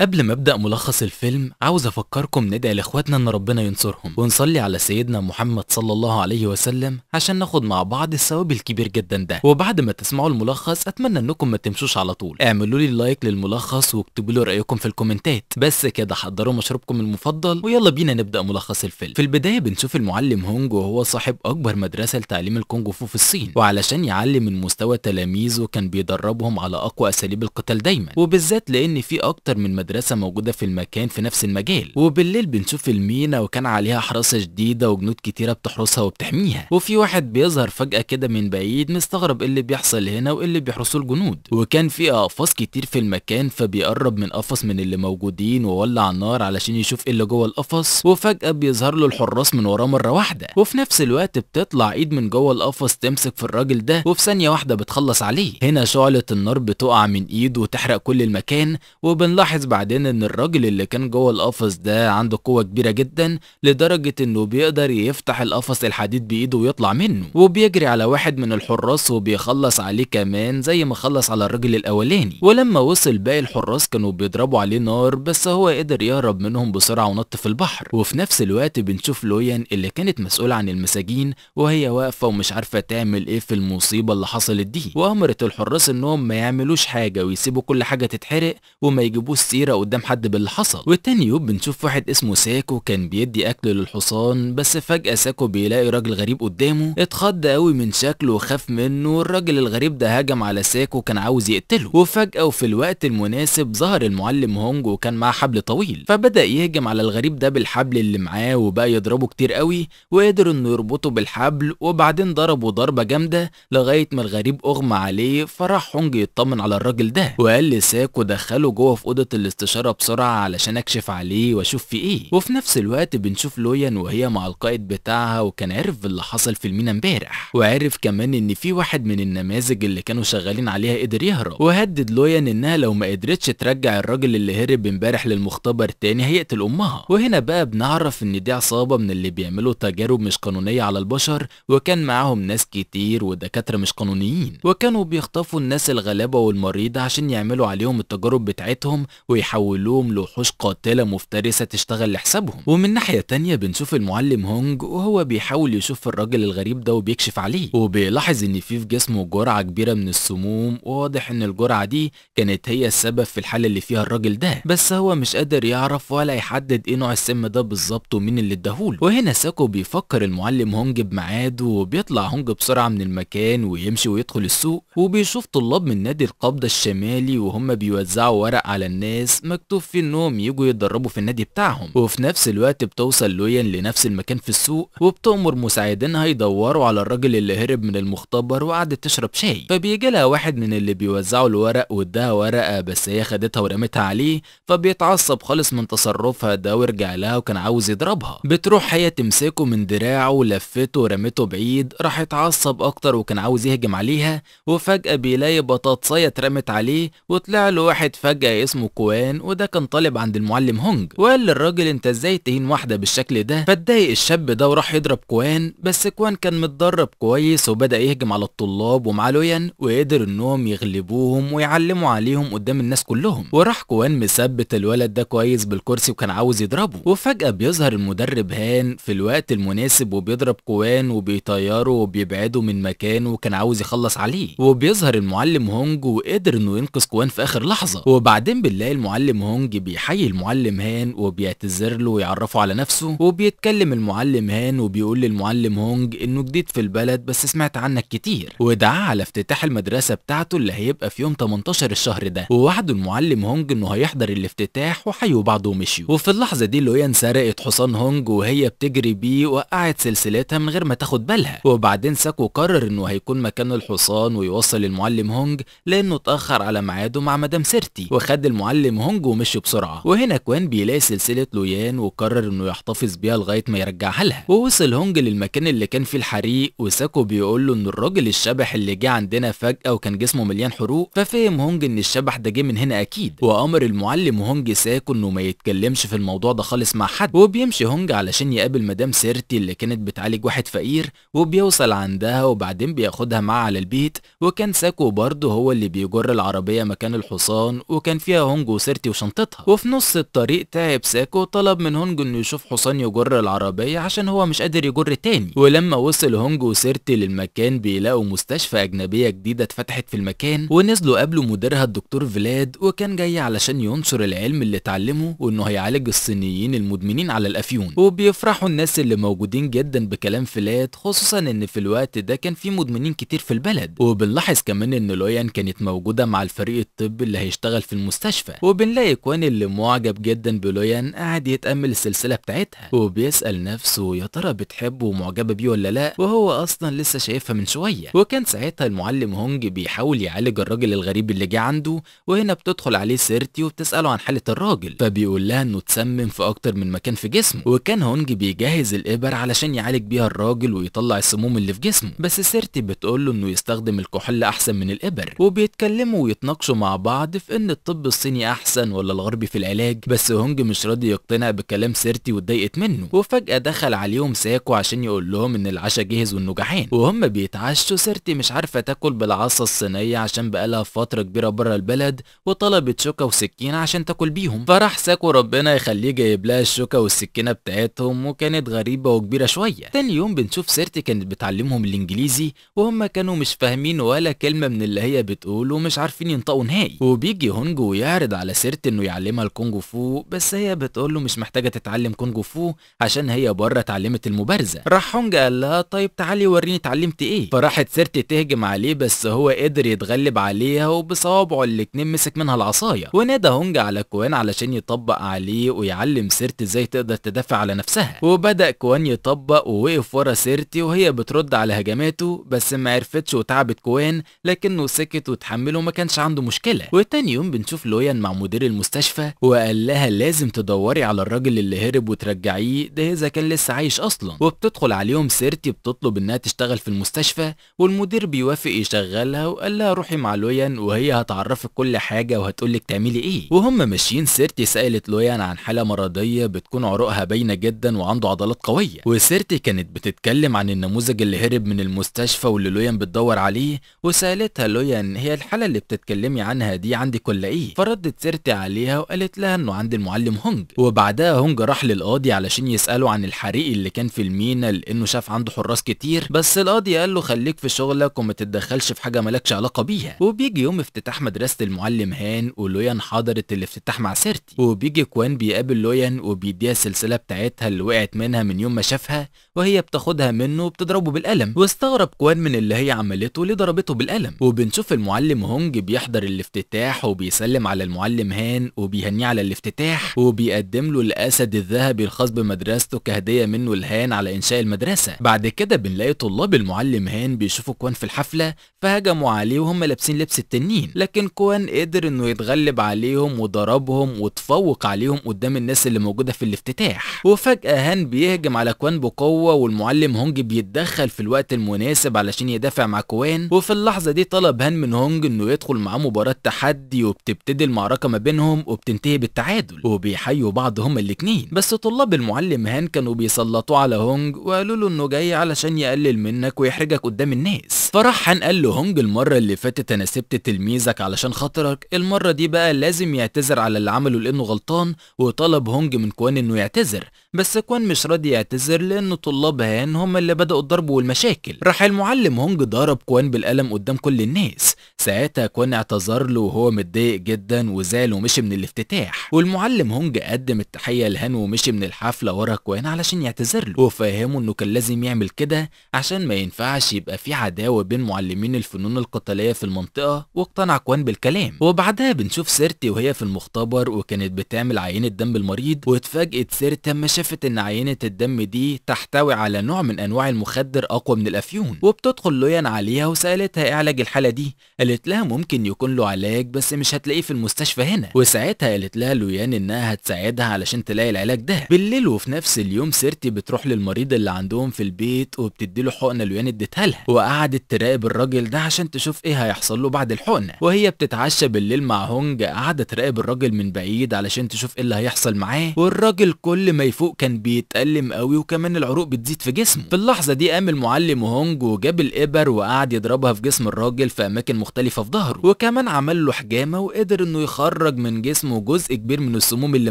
قبل ما ابدا ملخص الفيلم عاوز افكركم ندعي لاخواتنا ان ربنا ينصرهم ونصلي على سيدنا محمد صلى الله عليه وسلم عشان ناخد مع بعض الثواب الكبير جدا ده وبعد ما تسمعوا الملخص اتمنى انكم ما تمشوش على طول اعملوا لي لايك للملخص واكتبوا له رايكم في الكومنتات بس كده حضروا مشروبكم المفضل ويلا بينا نبدا ملخص الفيلم في البدايه بنشوف المعلم هونج وهو صاحب اكبر مدرسه لتعليم الكونغ فو في الصين وعلشان يعلم من مستوى تلاميذه كان بيدربهم على اقوى اساليب القتال دايما وبالذات لان في اكتر من مدرسة موجودة في المكان في نفس المجال وبالليل بنشوف المينا وكان عليها حراسة جديدة وجنود كتيرة بتحرسها وبتحميها وفي واحد بيظهر فجأة كده من بعيد مستغرب ايه اللي بيحصل هنا وايه اللي بيحرسوه الجنود وكان في أقفاص كتير في المكان فبيقرب من قفص من اللي موجودين وولع النار علشان يشوف ايه اللي جوه القفص وفجأة بيظهر له الحراس من وراه مرة واحدة وفي نفس الوقت بتطلع ايد من جوه القفص تمسك في الراجل ده وفي ثانية واحدة بتخلص عليه هنا شعلة النار بتقع من ايده وتحرق كل المكان وبنلاحظ بعد بعدين ان الراجل اللي كان جوه القفص ده عنده قوة كبيرة جدا لدرجة انه بيقدر يفتح القفص الحديد بايده ويطلع منه وبيجري على واحد من الحراس وبيخلص عليه كمان زي ما خلص على الراجل الاولاني ولما وصل باقي الحراس كانوا بيضربوا عليه نار بس هو قدر يهرب منهم بسرعة ونط في البحر وفي نفس الوقت بنشوف لويان اللي كانت مسؤولة عن المساجين وهي واقفة ومش عارفة تعمل ايه في المصيبة اللي حصلت دي وامرت الحراس انهم ما يعملوش حاجة ويسيبوا كل حاجة تتحرق وما يجيبوش سيرة كبيره قدام حد باللي حصل والتاني يوم بنشوف واحد اسمه ساكو كان بيدي اكل للحصان بس فجاه ساكو بيلاقي راجل غريب قدامه اتخض قوي من شكله وخاف منه والراجل الغريب ده هجم على ساكو كان عاوز يقتله وفجاه وفي الوقت المناسب ظهر المعلم هونج وكان معاه حبل طويل فبدا يهجم على الغريب ده بالحبل اللي معاه وبقى يضربه كتير قوي وقدر انه يربطه بالحبل وبعدين ضربه ضربه جامده لغايه ما الغريب اغمى عليه فراح هونج يطمن على الراجل ده وقال لساكو دخله جوه في اوضه الاست استشارة بسرعة علشان اكشف عليه واشوف في ايه وفي نفس الوقت بنشوف لويان وهي مع القائد بتاعها وكان عارف باللي حصل في المينا امبارح وعارف كمان ان في واحد من النماذج اللي كانوا شغالين عليها قدر يهرب وهدد لويان انها لو ما قدرتش ترجع الراجل اللي هرب امبارح للمختبر تاني هيقتل امها وهنا بقى بنعرف ان دي عصابة من اللي بيعملوا تجارب مش قانونية على البشر وكان معاهم ناس كتير ودكاترة مش قانونيين وكانوا بيخطفوا الناس الغلابة والمريضة عشان يعملوا عليهم التجارب بتاعتهم ويحاولوا بيحولوهم لوحوش قاتلة مفترسة تشتغل لحسابهم ومن ناحية تانية بنشوف المعلم هونج وهو بيحاول يشوف الراجل الغريب ده وبيكشف عليه وبيلاحظ ان في في جسمه جرعة كبيرة من السموم وواضح ان الجرعة دي كانت هي السبب في الحالة اللي فيها الراجل ده بس هو مش قادر يعرف ولا يحدد ايه نوع السم ده بالظبط ومين اللي اداهوله وهنا ساكو بيفكر المعلم هونج بميعاده وبيطلع هونج بسرعة من المكان ويمشي ويدخل السوق وبيشوف طلاب من نادي القبضة الشمالي وهم بيوزعوا ورق على الناس الخامس مكتوب فيه انهم يجوا يتدربوا في النادي بتاعهم وفي نفس الوقت بتوصل لويان لنفس المكان في السوق وبتأمر مساعدينها يدوروا على الراجل اللي هرب من المختبر وقعدت تشرب شاي فبيجي لها واحد من اللي بيوزعوا الورق واداها ورقه بس هي خدتها ورمتها عليه فبيتعصب خالص من تصرفها ده ورجع لها وكان عاوز يضربها بتروح هي تمسكه من دراعه ولفته ورمته بعيد راح اتعصب اكتر وكان عاوز يهجم عليها وفجأة بيلاقي بطاطسية اترمت عليه وطلع له واحد فجأة اسمه كويس الالوان وده كان طالب عند المعلم هونج وقال للراجل انت ازاي تهين واحده بالشكل ده فاتضايق الشاب ده وراح يضرب كوان بس كوان كان متدرب كويس وبدا يهجم على الطلاب ومع لويان وقدر انهم يغلبوهم ويعلموا عليهم قدام الناس كلهم وراح كوان مثبت الولد ده كويس بالكرسي وكان عاوز يضربه وفجاه بيظهر المدرب هان في الوقت المناسب وبيضرب كوان وبيطيره وبيبعده من مكانه وكان عاوز يخلص عليه وبيظهر المعلم هونج وقدر انه ينقذ كوان في اخر لحظه وبعدين بنلاقي المعلم هونج بيحيي المعلم هان وبيعتذر له ويعرفه على نفسه وبيتكلم المعلم هان وبيقول للمعلم هونج انه جديد في البلد بس سمعت عنك كتير ودعاه على افتتاح المدرسة بتاعته اللي هيبقى في يوم 18 الشهر ده ووعده المعلم هونج انه هيحضر الافتتاح وحيوا بعض ومشيوا وفي اللحظة دي لويا سرقت حصان هونج وهي بتجري بيه وقعت سلسلتها من غير ما تاخد بالها وبعدين ساكو قرر انه هيكون مكان الحصان ويوصل المعلم هونج لانه اتأخر على ميعاده مع مدام سيرتي وخد المعلم هونج ومشي بسرعة وهنا كوان بيلاقي سلسلة لويان وقرر انه يحتفظ بيها لغاية ما يرجعها لها ووصل هونج للمكان اللي كان فيه الحريق وساكو بيقول له ان الراجل الشبح اللي جه عندنا فجأة وكان جسمه مليان حروق ففهم هونج ان الشبح ده جه من هنا اكيد وامر المعلم هونج ساكو انه ما يتكلمش في الموضوع ده خالص مع حد وبيمشي هونج علشان يقابل مدام سيرتي اللي كانت بتعالج واحد فقير وبيوصل عندها وبعدين بياخدها معاه على البيت وكان ساكو برضه هو اللي بيجر العربية مكان الحصان وكان فيها هونج سيرتي وشنطتها وفي نص الطريق تعب ساكو طلب من هونج انه يشوف حصان يجر العربية عشان هو مش قادر يجر تاني ولما وصل هونج وسيرتي للمكان بيلاقوا مستشفى أجنبية جديدة اتفتحت في المكان ونزلوا قابلوا مديرها الدكتور فلاد وكان جاي علشان ينشر العلم اللي اتعلمه وانه هيعالج الصينيين المدمنين على الأفيون وبيفرحوا الناس اللي موجودين جدا بكلام فلاد خصوصا ان في الوقت ده كان في مدمنين كتير في البلد وبنلاحظ كمان ان لويان كانت موجودة مع الفريق الطبي اللي هيشتغل في المستشفى وبنلاقي كوان اللي معجب جدا بلويان قاعد يتأمل السلسلة بتاعتها وبيسأل نفسه يا ترى بتحبه ومعجبة بيه ولا لا وهو أصلا لسه شايفها من شوية وكان ساعتها المعلم هونج بيحاول يعالج الراجل الغريب اللي جه عنده وهنا بتدخل عليه سيرتي وبتسأله عن حالة الراجل فبيقول لها انه اتسمم في أكتر من مكان في جسمه وكان هونج بيجهز الإبر علشان يعالج بيها الراجل ويطلع السموم اللي في جسمه بس سيرتي بتقول له انه يستخدم الكحول أحسن من الإبر وبيتكلموا ويتناقشوا مع بعض في ان الطب الصيني أحسن احسن ولا الغربي في العلاج بس هونج مش راضي يقتنع بكلام سيرتي واتضايقت منه وفجاه دخل عليهم ساكو عشان يقول لهم ان العشاء جهز وانه جعان وهم بيتعشوا سيرتي مش عارفه تاكل بالعصا الصينيه عشان بقالها فتره كبيره بره البلد وطلبت شوكه وسكينه عشان تاكل بيهم فراح ساكو ربنا يخليه جايب لها الشوكه والسكينه بتاعتهم وكانت غريبه وكبيره شويه تاني يوم بنشوف سيرتي كانت بتعلمهم الانجليزي وهم كانوا مش فاهمين ولا كلمه من اللي هي بتقوله ومش عارفين ينطقوا نهائي وبيجي هونج ويعرض على سيرت انه يعلمها الكونج فو بس هي بتقول له مش محتاجه تتعلم كونج فو عشان هي بره اتعلمت المبارزه راح هونج قال لها طيب تعالي وريني اتعلمت ايه فراحت سيرت تهجم عليه بس هو قدر يتغلب عليها وبصوابعه الاثنين مسك منها العصايه ونادى هونج على كوان علشان يطبق عليه ويعلم سيرت ازاي تقدر تدافع على نفسها وبدا كوان يطبق ووقف ورا سيرتي وهي بترد على هجماته بس ما عرفتش وتعبت كوان لكنه سكت وتحمله ما كانش عنده مشكله وتاني يوم بنشوف لويان مع مدير المستشفى وقال لها لازم تدوري على الراجل اللي هرب وترجعيه ده اذا كان لسه عايش اصلا وبتدخل عليهم سيرتي بتطلب انها تشتغل في المستشفى والمدير بيوافق يشغلها وقال لها روحي مع لويان وهي هتعرفك كل حاجه وهتقول لك تعملي ايه وهم ماشيين سيرتي سالت لويان عن حاله مرضيه بتكون عروقها باينه جدا وعنده عضلات قويه وسيرتي كانت بتتكلم عن النموذج اللي هرب من المستشفى واللي لويان بتدور عليه وسالتها لويان هي الحاله اللي بتتكلمي عنها دي عندك ولا ايه فردت سيرتي عليها وقالت لها انه عند المعلم هونج وبعدها هونج راح للقاضي علشان يساله عن الحريق اللي كان في المينا لانه شاف عنده حراس كتير بس القاضي قال له خليك في شغلك وما تتدخلش في حاجه مالكش علاقه بيها وبيجي يوم افتتاح مدرسه المعلم هان ولويان حضرت الافتتاح مع سيرتي وبيجي كوان بيقابل لويان وبيديها السلسله بتاعتها اللي وقعت منها من يوم ما شافها وهي بتاخدها منه وبتضربه بالقلم واستغرب كوان من اللي هي عملته ليه ضربته بالقلم وبنشوف المعلم هونج بيحضر الافتتاح وبيسلم على المعلم معلم هان وبيهنيه على الافتتاح وبيقدم له الاسد الذهبي الخاص بمدرسته كهديه منه لهان على انشاء المدرسه بعد كده بنلاقي طلاب المعلم هان بيشوفوا كوان في الحفله فهجموا عليه وهم لابسين لبس التنين لكن كوان قدر انه يتغلب عليهم وضربهم وتفوق عليهم قدام الناس اللي موجوده في الافتتاح وفجاه هان بيهجم على كوان بقوه والمعلم هونج بيتدخل في الوقت المناسب علشان يدافع مع كوان وفي اللحظه دي طلب هان من هونج انه يدخل معاه مباراه تحدي وبتبتدي المعركه ما بينهم وبتنتهي بالتعادل وبيحيوا بعض هما الاتنين بس طلاب المعلم هان كانوا بيسلطوا على هونج وقالوا له انه جاي علشان يقلل منك ويحرجك قدام الناس فراح حان قال له هونج المرة اللي فاتت أنا سبت تلميذك علشان خاطرك المرة دي بقى لازم يعتذر على اللي عمله لأنه غلطان وطلب هونج من كوان إنه يعتذر بس كوان مش راضي يعتذر لأن طلاب هان هم اللي بدأوا الضرب والمشاكل راح المعلم هونج ضرب كوان بالقلم قدام كل الناس ساعتها كوان اعتذر له وهو متضايق جدا وزعل ومشي من الافتتاح والمعلم هونج قدم التحية لهان ومشي من الحفلة ورا كوان علشان يعتذر له وفهمه إنه كان لازم يعمل كده عشان ما ينفعش يبقى في عداوة وبين معلمين الفنون القتالية في المنطقة واقتنع كوان بالكلام وبعدها بنشوف سيرتي وهي في المختبر وكانت بتعمل عينة دم المريض واتفاجئت سيرتي لما شافت ان عينة الدم دي تحتوي على نوع من انواع المخدر اقوى من الافيون وبتدخل لويان عليها وسألتها ايه علاج الحالة دي قالت لها ممكن يكون له علاج بس مش هتلاقيه في المستشفى هنا وساعتها قالت لها لويان انها هتساعدها علشان تلاقي العلاج ده بالليل وفي نفس اليوم سيرتي بتروح للمريض اللي عندهم في البيت وبتدي له حقنه لويان اديتها لها وقعدت تراقب الراجل ده عشان تشوف ايه هيحصل له بعد الحقنه وهي بتتعشى بالليل مع هونج قاعده تراقب الراجل من بعيد علشان تشوف ايه اللي هيحصل معاه والراجل كل ما يفوق كان بيتألم قوي وكمان العروق بتزيد في جسمه في اللحظه دي قام المعلم هونج وجاب الابر وقعد يضربها في جسم الراجل في اماكن مختلفه في ظهره وكمان عمل له حجامه وقدر انه يخرج من جسمه جزء كبير من السموم اللي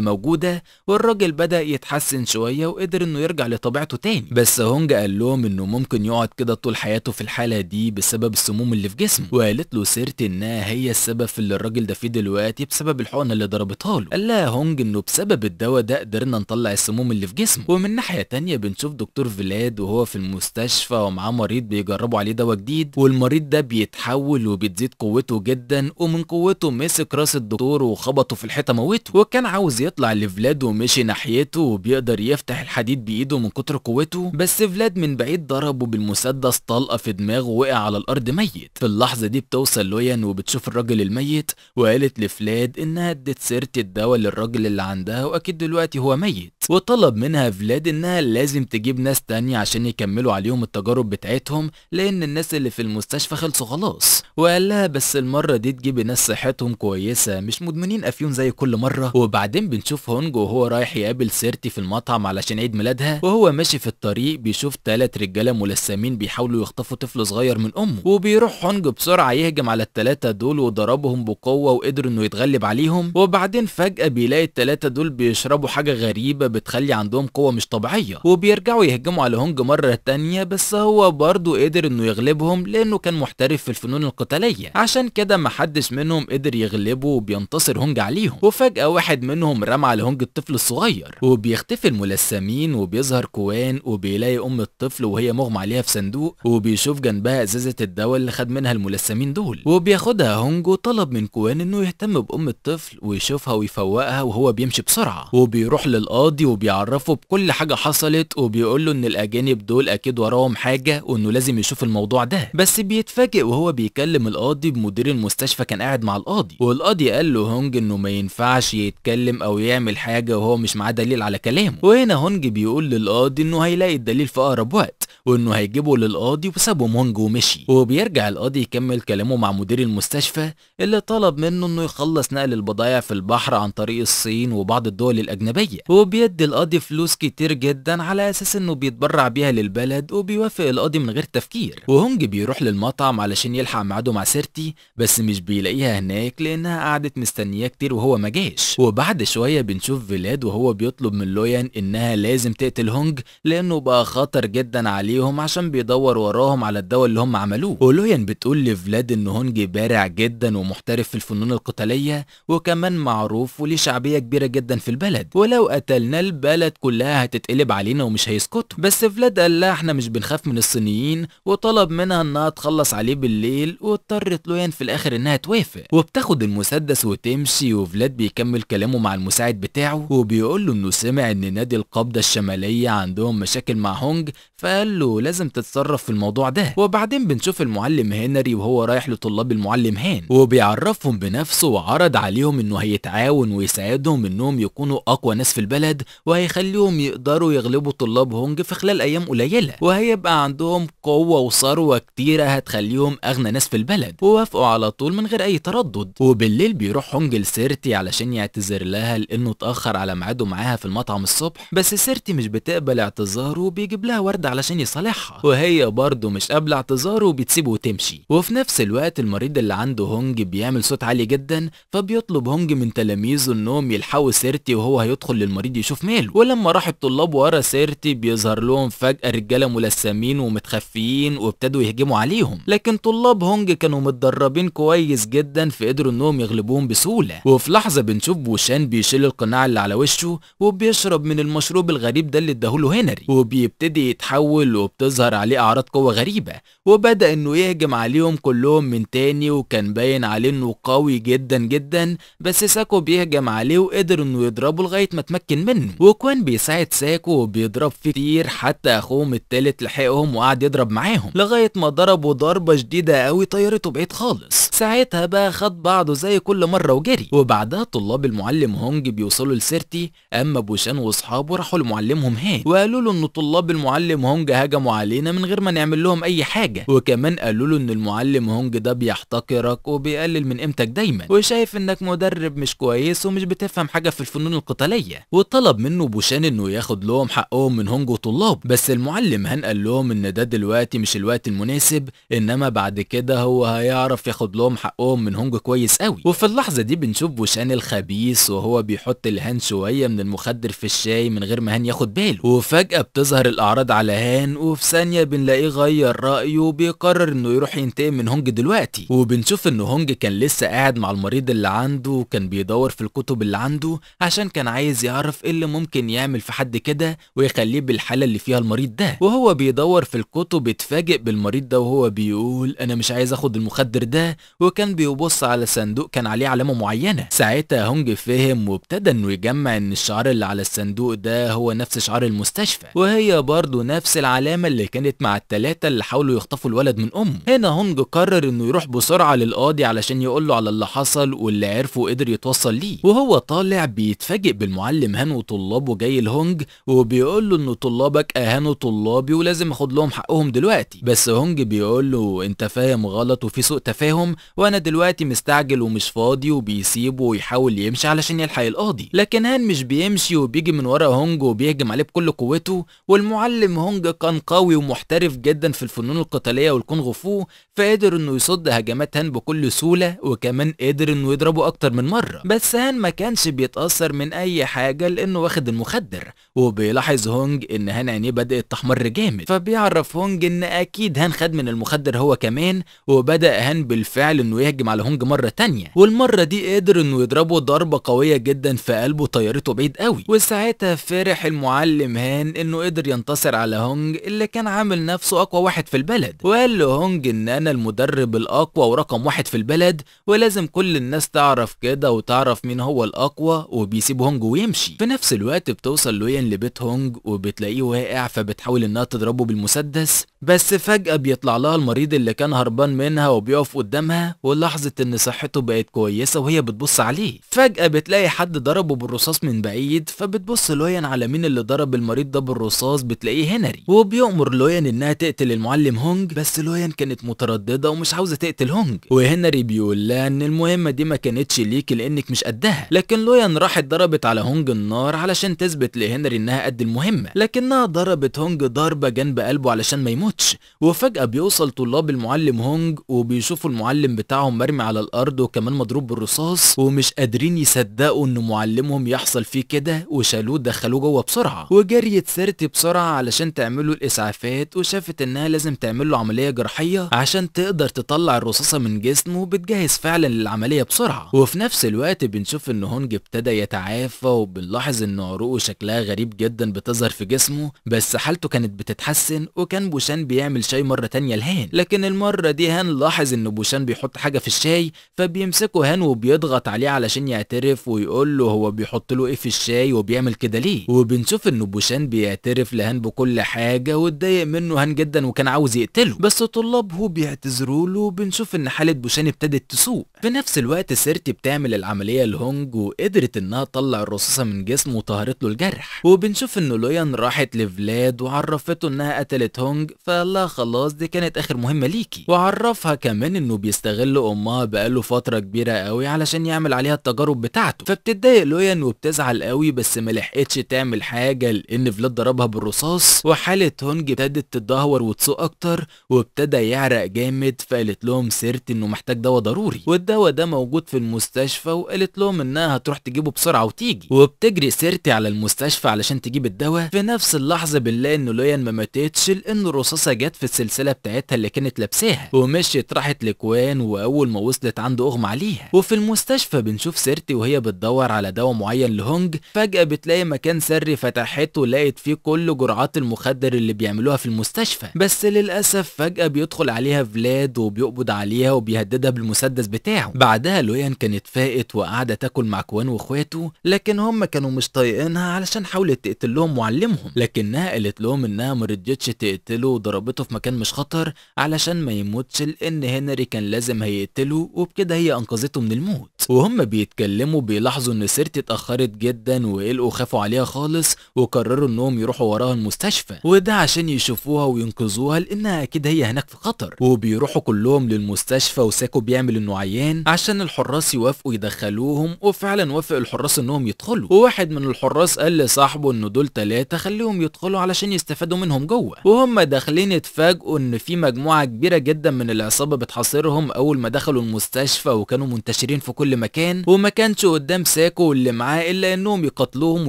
موجوده والراجل بدا يتحسن شويه وقدر انه يرجع لطبيعته تاني بس هونج قال لهم انه ممكن يقعد كده طول حياته في الحاله دي دي بسبب السموم اللي في جسمه وقالت له سيرتي انها هي السبب في اللي الراجل ده فيه دلوقتي بسبب الحقنه اللي ضربتها له قال لها هونج انه بسبب الدواء ده قدرنا نطلع السموم اللي في جسمه ومن ناحيه تانية بنشوف دكتور فيلاد وهو في المستشفى ومعاه مريض بيجربوا عليه دواء جديد والمريض ده بيتحول وبتزيد قوته جدا ومن قوته مسك راس الدكتور وخبطه في الحيطه موته وكان عاوز يطلع لفلاد ومشي ناحيته وبيقدر يفتح الحديد بايده من كتر قوته بس فلاد من بعيد ضربه بالمسدس طلقه في دماغه ووقع على الارض ميت في اللحظه دي بتوصل لويان وبتشوف الراجل الميت وقالت لفلاد انها ادت سيره الدواء للراجل اللي عندها واكيد دلوقتي هو ميت وطلب منها فلاد انها لازم تجيب ناس تانية عشان يكملوا عليهم التجارب بتاعتهم لان الناس اللي في المستشفى خلصوا خلاص وقال لها بس المره دي تجيبي ناس صحتهم كويسه مش مدمنين افيون زي كل مره وبعدين بنشوف هونج وهو رايح يقابل سيرتي في المطعم علشان عيد ميلادها وهو ماشي في الطريق بيشوف ثلاث رجاله ملثمين بيحاولوا يخطفوا طفل صغير صغير من امه وبيروح هونج بسرعه يهجم على الثلاثه دول وضربهم بقوه وقدر انه يتغلب عليهم وبعدين فجاه بيلاقي الثلاثه دول بيشربوا حاجه غريبه بتخلي عندهم قوه مش طبيعيه وبيرجعوا يهجموا على هونج مره تانية بس هو برضه قدر انه يغلبهم لانه كان محترف في الفنون القتاليه عشان كده محدش منهم قدر يغلبه وبينتصر هونج عليهم وفجاه واحد منهم رمى على هونج الطفل الصغير وبيختفي الملثمين وبيظهر كوان وبيلاقي ام الطفل وهي مغمى عليها في صندوق وبيشوف جنبها ازازة الدواء اللي خد منها الملثمين دول وبياخدها هونج وطلب من كوان انه يهتم بام الطفل ويشوفها ويفوقها وهو بيمشي بسرعة وبيروح للقاضي وبيعرفه بكل حاجة حصلت وبيقول له ان الاجانب دول اكيد وراهم حاجة وانه لازم يشوف الموضوع ده بس بيتفاجئ وهو بيكلم القاضي بمدير المستشفى كان قاعد مع القاضي والقاضي قال له هونج انه ما ينفعش يتكلم او يعمل حاجة وهو مش معاه دليل على كلامه وهنا هونج بيقول للقاضي انه هيلاقي الدليل في اقرب وقت وانه هيجيبه للقاضي وسابه هونج ومشي وبيرجع القاضي يكمل كلامه مع مدير المستشفى اللي طلب منه انه يخلص نقل البضائع في البحر عن طريق الصين وبعض الدول الاجنبيه وبيدي القاضي فلوس كتير جدا على اساس انه بيتبرع بيها للبلد وبيوافق القاضي من غير تفكير وهونج بيروح للمطعم علشان يلحق ميعاده مع سيرتي بس مش بيلاقيها هناك لانها قعدت مستنياه كتير وهو ما جاش وبعد شويه بنشوف فيلاد وهو بيطلب من لويان انها لازم تقتل هونج لانه بقى خطر جدا عليهم عشان بيدور وراهم على الدواء اللي هم عملوه أولويا بتقول لفلاد إن هونجي بارع جدا ومحترف في الفنون القتالية وكمان معروف وليه شعبية كبيرة جدا في البلد ولو قتلنا البلد كلها هتتقلب علينا ومش هيسكتوا بس فلاد قال لها احنا مش بنخاف من الصينيين وطلب منها انها تخلص عليه بالليل واضطرت لويان في الاخر انها توافق وبتاخد المسدس وتمشي وفلاد بيكمل كلامه مع المساعد بتاعه وبيقول له انه سمع ان نادي القبضة الشمالية عندهم مشاكل مع هونج فقال له لازم تتصرف في الموضوع ده وبعد وبعدين بنشوف المعلم هنري وهو رايح لطلاب المعلم هان وبيعرفهم بنفسه وعرض عليهم انه هيتعاون ويساعدهم انهم يكونوا اقوى ناس في البلد وهيخليهم يقدروا يغلبوا طلاب هونج في خلال ايام قليله وهيبقى عندهم قوه وثروه كتيره هتخليهم اغنى ناس في البلد ووافقوا على طول من غير اي تردد وبالليل بيروح هونج لسيرتي علشان يعتذر لها لانه اتاخر على ميعاده معاها في المطعم الصبح بس سيرتي مش بتقبل اعتذاره وبيجيب لها ورده علشان يصالحها وهي برضه مش قابله اعتذاره بتسيبه وتمشي وفي نفس الوقت المريض اللي عنده هونج بيعمل صوت عالي جدا فبيطلب هونج من تلاميذه انهم يلحقوا سيرتي وهو هيدخل للمريض يشوف ماله ولما راح الطلاب ورا سيرتي بيظهر لهم فجأة رجالة ملثمين ومتخفيين وابتدوا يهجموا عليهم لكن طلاب هونج كانوا متدربين كويس جدا فقدروا انهم يغلبوهم بسهولة وفي لحظة بنشوف بوشان بيشيل القناع اللي على وشه وبيشرب من المشروب الغريب ده اللي اداهوله هنري وبيبتدي يتحول وبتظهر عليه اعراض قوة غريبة وبدأ انه يهجم عليهم كلهم من تاني وكان باين عليه انه قوي جدا جدا بس ساكو بيهجم عليه وقدر انه يضربه لغاية ما اتمكن منه وكان بيساعد ساكو وبيضرب فيه كتير حتى اخوهم التالت لحقهم وقعد يضرب معاهم لغاية ما ضربه ضربة شديدة قوي طيرته بعيد خالص ساعتها بقى خد بعضه زي كل مرة وجري وبعدها طلاب المعلم هونج بيوصلوا لسيرتي اما بوشان واصحابه راحوا لمعلمهم هان وقالوا له ان طلاب المعلم هونج هجموا علينا من غير ما نعمل لهم اي حاجة حاجه وكمان قالوا له ان المعلم هونج ده بيحتقرك وبيقلل من قيمتك دايما وشايف انك مدرب مش كويس ومش بتفهم حاجه في الفنون القتاليه وطلب منه بوشان انه ياخد لهم حقهم من هونج وطلاب بس المعلم هان قال لهم ان ده دلوقتي مش الوقت المناسب انما بعد كده هو هيعرف ياخد لهم حقهم من هونج كويس قوي وفي اللحظه دي بنشوف بوشان الخبيث وهو بيحط الهان شويه من المخدر في الشاي من غير ما هان ياخد باله وفجاه بتظهر الاعراض على هان وفي ثانيه بنلاقيه غير رايه سيو بيقرر انه يروح ينتقم من هونج دلوقتي وبنشوف ان هونج كان لسه قاعد مع المريض اللي عنده وكان بيدور في الكتب اللي عنده عشان كان عايز يعرف ايه اللي ممكن يعمل في حد كده ويخليه بالحاله اللي فيها المريض ده وهو بيدور في الكتب اتفاجئ بالمريض ده وهو بيقول انا مش عايز اخد المخدر ده وكان بيبص على صندوق كان عليه علامه معينه ساعتها هونج فهم وابتدى انه يجمع ان الشعار اللي على الصندوق ده هو نفس شعار المستشفى وهي برضه نفس العلامه اللي كانت مع التلاته اللي حاولوا يخطفوا الولد من امه هنا هونج قرر انه يروح بسرعه للقاضي علشان يقول له على اللي حصل واللي عرفه وقدر يتوصل ليه وهو طالع بيتفاجئ بالمعلم هان وطلابه جاي لهونج وبيقول له ان طلابك اهانوا طلابي ولازم اخد لهم حقهم دلوقتي بس هونج بيقول له انت فاهم غلط وفي سوء تفاهم وانا دلوقتي مستعجل ومش فاضي وبيسيبه ويحاول يمشي علشان يلحق القاضي لكن هان مش بيمشي وبيجي من ورا هونج وبيهجم عليه بكل قوته والمعلم هونج كان قوي ومحترف جدا في الفنون القتالية القتالية والكونغ فو فقدر انه يصد هجمات هان بكل سهولة وكمان قدر انه يضربه اكتر من مرة بس هان ما كانش بيتأثر من اي حاجة لانه واخد المخدر وبيلاحظ هونج ان هان عينيه بدأت تحمر جامد فبيعرف هونج ان اكيد هان خد من المخدر هو كمان وبدأ هان بالفعل انه يهجم على هونج مرة تانية والمرة دي قدر انه يضربه ضربة قوية جدا في قلبه طيرته بعيد قوي وساعتها فرح المعلم هان انه قدر ينتصر على هونج اللي كان عامل نفسه اقوى واحد في البلد البلد وقال له هونج ان انا المدرب الاقوى ورقم واحد في البلد ولازم كل الناس تعرف كده وتعرف مين هو الاقوى وبيسيب هونج ويمشي في نفس الوقت بتوصل لوين لبيت هونج وبتلاقيه واقع فبتحاول انها تضربه بالمسدس بس فجأة بيطلع لها المريض اللي كان هربان منها وبيقف قدامها ولاحظت ان صحته بقت كويسة وهي بتبص عليه فجأة بتلاقي حد ضربه بالرصاص من بعيد فبتبص لويان على مين اللي ضرب المريض ده بالرصاص بتلاقيه هنري وبيأمر لويان انها تقتل المعلم هونج بس لويان كانت مترددة ومش عاوزة تقتل هونج وهنري بيقول لها ان المهمة دي ما كانتش ليكي لانك مش قدها لكن لويان راحت ضربت على هونج النار علشان تثبت لهنري انها قد المهمة لكنها ضربت هونج ضربة جنب قلبه علشان ما يموت ماتش وفجأة بيوصل طلاب المعلم هونج وبيشوفوا المعلم بتاعهم مرمي على الأرض وكمان مضروب بالرصاص ومش قادرين يصدقوا إن معلمهم يحصل فيه كده وشالوه دخلوه جوه بسرعة وجريت سيرتي بسرعة علشان تعمله الإسعافات وشافت إنها لازم له عملية جراحية عشان تقدر تطلع الرصاصة من جسمه وبتجهز فعلا للعملية بسرعة وفي نفس الوقت بنشوف إن هونج ابتدى يتعافى وبنلاحظ إن عروقه شكلها غريب جدا بتظهر في جسمه بس حالته كانت بتتحسن وكان بوشان بوشان بيعمل شاي مرة تانية لهان لكن المرة دي هان لاحظ ان بوشان بيحط حاجة في الشاي فبيمسكه هان وبيضغط عليه علشان يعترف ويقول له هو بيحط له ايه في الشاي وبيعمل كده ليه وبنشوف ان بوشان بيعترف لهان بكل حاجة واتضايق منه هان جدا وكان عاوز يقتله بس طلابه بيعتذروا له وبنشوف ان حالة بوشان ابتدت تسوء في نفس الوقت سيرتي بتعمل العملية لهونج وقدرت انها تطلع الرصاصة من جسمه وطهرت له الجرح وبنشوف ان لويان راحت لفلاد وعرفته انها قتلت هونج فالله خلاص دي كانت اخر مهمه ليكي وعرفها كمان انه بيستغل امها بقاله فتره كبيره قوي علشان يعمل عليها التجارب بتاعته فبتتضايق لويان وبتزعل قوي بس ما لحقتش تعمل حاجه لان فلاد ضربها بالرصاص وحاله هونج ابتدت تدهور وتسوء اكتر وابتدى يعرق جامد فقالت لهم سيرت انه محتاج دواء ضروري والدواء ده موجود في المستشفى وقالت لهم انها هتروح تجيبه بسرعه وتيجي وبتجري سيرتي على المستشفى علشان تجيب الدواء في نفس اللحظه بنلاقي ان لويان ما ماتتش لان الرصاص رصاصة جت في السلسلة بتاعتها اللي كانت لابساها ومشيت راحت لكوان وأول ما وصلت عنده أغمى عليها وفي المستشفى بنشوف سيرتي وهي بتدور على دواء معين لهونج فجأة بتلاقي مكان سري فتحته ولقيت فيه كل جرعات المخدر اللي بيعملوها في المستشفى بس للأسف فجأة بيدخل عليها فلاد وبيقبض عليها وبيهددها بالمسدس بتاعه بعدها لويان كانت فائت وقاعدة تاكل مع كوان واخواته لكن هم كانوا مش طايقينها علشان حاولت تقتلهم وعلمهم لكنها قالت لهم انها مرضتش تقتله ضربته في مكان مش خطر علشان ما يموتش لان هنري كان لازم هيقتله وبكده هي انقذته من الموت وهم بيتكلموا بيلاحظوا ان سيرتي اتاخرت جدا وقلقوا خافوا عليها خالص وقرروا انهم يروحوا وراها المستشفى وده عشان يشوفوها وينقذوها لانها اكيد هي هناك في خطر وبيروحوا كلهم للمستشفى وساكو بيعمل انه عيان عشان الحراس يوافقوا يدخلوهم وفعلا وافق الحراس انهم يدخلوا وواحد من الحراس قال لصاحبه ان دول ثلاثه خليهم يدخلوا علشان يستفادوا منهم جوه وهم داخلين وبعدين اتفاجئوا ان في مجموعة كبيرة جدا من العصابة بتحاصرهم اول ما دخلوا المستشفى وكانوا منتشرين في كل مكان وما كانش قدام ساكو واللي معاه الا انهم يقتلوهم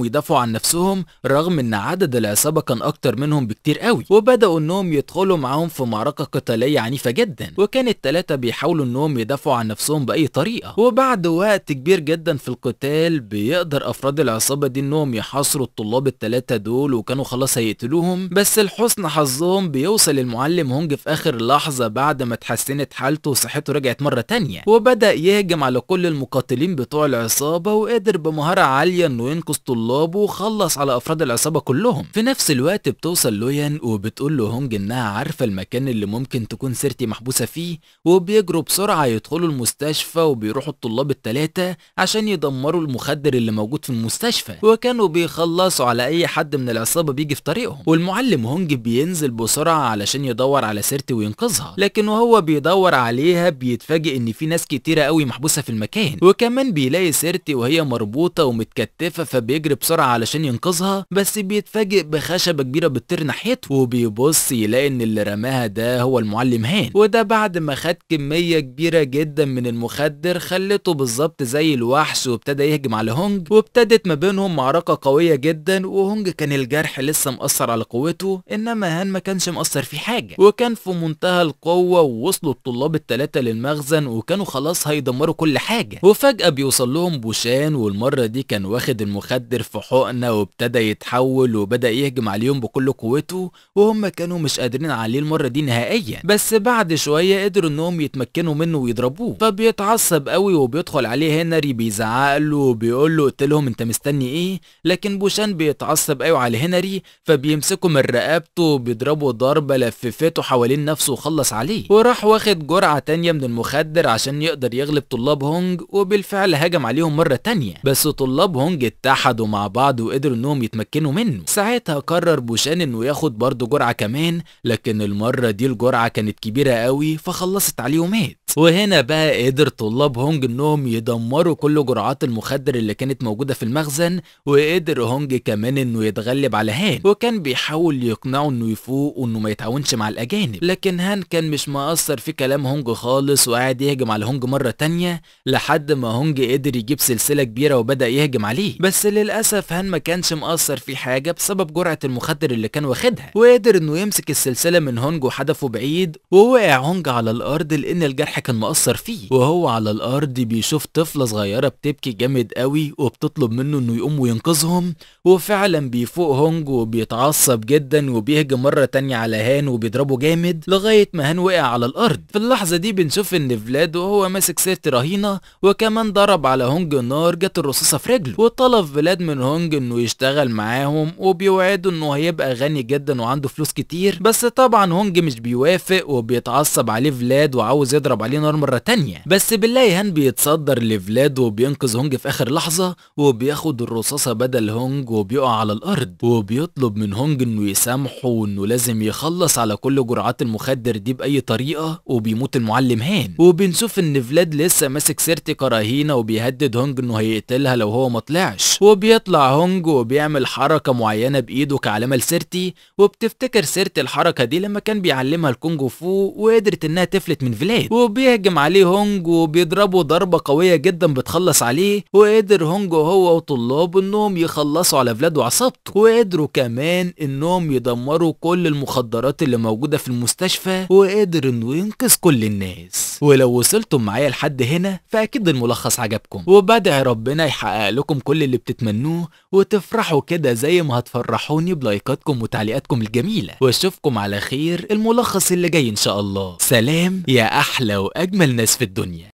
ويدافعوا عن نفسهم رغم ان عدد العصابة كان اكتر منهم بكتير قوي وبدأوا انهم يدخلوا معاهم في معركة قتالية عنيفة جدا وكان التلاتة بيحاولوا انهم يدافعوا عن نفسهم بأي طريقة وبعد وقت كبير جدا في القتال بيقدر افراد العصابة دي انهم يحاصروا الطلاب التلاتة دول وكانوا خلاص هيقتلوهم بس لحسن حظهم بيوصل المعلم هونج في آخر لحظة بعد ما اتحسنت حالته وصحته رجعت مرة تانية وبدأ يهجم على كل المقاتلين بتوع العصابة وقدر بمهارة عالية انه ينقذ طلابه وخلص على أفراد العصابة كلهم في نفس الوقت بتوصل لويان وبتقول له هونج انها عارفة المكان اللي ممكن تكون سيرتي محبوسة فيه وبيجروا بسرعة يدخلوا المستشفى وبيروحوا الطلاب التلاتة عشان يدمروا المخدر اللي موجود في المستشفى وكانوا بيخلصوا على أي حد من العصابة بيجي في طريقهم والمعلم هونج بينزل بسرعة بسرعة علشان يدور على سيرتي وينقذها لكن وهو بيدور عليها بيتفاجئ ان في ناس كتيرة قوي محبوسة في المكان وكمان بيلاقي سيرتي وهي مربوطة ومتكتفة فبيجري بسرعة علشان ينقذها بس بيتفاجئ بخشبة كبيرة بتطير ناحيته وبيبص يلاقي ان اللي رماها ده هو المعلم هان وده بعد ما خد كمية كبيرة جدا من المخدر خلته بالظبط زي الوحش وابتدى يهجم على هونج وابتدت ما بينهم معركة قوية جدا وهونج كان الجرح لسه مأثر على قوته انما هان ما كانش مقصر في حاجه وكان في منتهى القوه ووصلوا الطلاب الثلاثه للمخزن وكانوا خلاص هيدمروا كل حاجه وفجاه بيوصل لهم بوشان والمره دي كان واخد المخدر في حقنه وابتدى يتحول وبدا يهجم عليهم بكل قوته وهم كانوا مش قادرين عليه المره دي نهائيا بس بعد شويه قدروا انهم يتمكنوا منه ويضربوه فبيتعصب قوي وبيدخل عليه هنري بيزعق له وبيقول له لهم انت مستني ايه لكن بوشان بيتعصب قوي على هنري فبيمسكه من رقبته وبيضربه ضربة لففته حوالين نفسه وخلص عليه وراح واخد جرعة تانية من المخدر عشان يقدر يغلب طلاب هونج وبالفعل هجم عليهم مرة تانية بس طلاب هونج اتحدوا مع بعض وقدروا انهم يتمكنوا منه ساعتها قرر بوشان انه ياخد برضه جرعة كمان لكن المرة دي الجرعة كانت كبيرة قوي فخلصت عليه ومات وهنا بقى قدر طلاب هونج انهم يدمروا كل جرعات المخدر اللي كانت موجوده في المخزن وقدر هونج كمان انه يتغلب على هان وكان بيحاول يقنعه انه يفوق وانه ما يتعاونش مع الاجانب لكن هان كان مش مقصر في كلام هونج خالص وقاعد يهجم على هونج مره تانية لحد ما هونج قدر يجيب سلسله كبيره وبدا يهجم عليه بس للاسف هان ما كانش مقصر في حاجه بسبب جرعه المخدر اللي كان واخدها وقدر انه يمسك السلسله من هونج وحدفه بعيد ووقع هونج على الارض لان الجرح كان مقصر فيه وهو على الأرض بيشوف طفلة صغيرة بتبكي جامد قوي وبتطلب منه إنه يقوم وينقذهم وفعلا بيفوق هونج وبيتعصب جدا وبيهجم مرة تانية على هان وبيضربه جامد لغاية ما هان وقع على الأرض في اللحظة دي بنشوف إن فلاد وهو ماسك سيرة رهينة وكمان ضرب على هونج نار جت الرصاصة في رجله وطلب فلاد من هونج إنه يشتغل معاهم وبيوعده إنه هيبقى غني جدا وعنده فلوس كتير بس طبعا هونج مش بيوافق وبيتعصب عليه فلاد وعاوز يضرب عليه عليه نار مرة تانية بس بالله هان بيتصدر لفلاد وبينقذ هونج في اخر لحظة وبياخد الرصاصة بدل هونج وبيقع على الارض وبيطلب من هونج انه يسامحه وانه لازم يخلص على كل جرعات المخدر دي باي طريقة وبيموت المعلم هان وبنشوف ان فلاد لسه ماسك سيرتي كراهينة وبيهدد هونج انه هيقتلها لو هو ما طلعش وبيطلع هونج وبيعمل حركة معينة بايده كعلامة لسيرتي وبتفتكر سيرتي الحركة دي لما كان بيعلمها الكونج فو وقدرت انها تفلت من فلاد وب وبيهجم عليه هونج وبيضربه ضربة قوية جدا بتخلص عليه وقدر هونج هو وطلابه انهم يخلصوا على فلاد وعصابته وقدروا كمان انهم يدمروا كل المخدرات اللي موجودة في المستشفى وقدر انه ينقذ كل الناس ولو وصلتم معايا لحد هنا فاكيد الملخص عجبكم وبدعي ربنا يحقق لكم كل اللي بتتمنوه وتفرحوا كده زي ما هتفرحوني بلايكاتكم وتعليقاتكم الجميلة واشوفكم على خير الملخص اللي جاي ان شاء الله سلام يا احلى أجمل ناس في الدنيا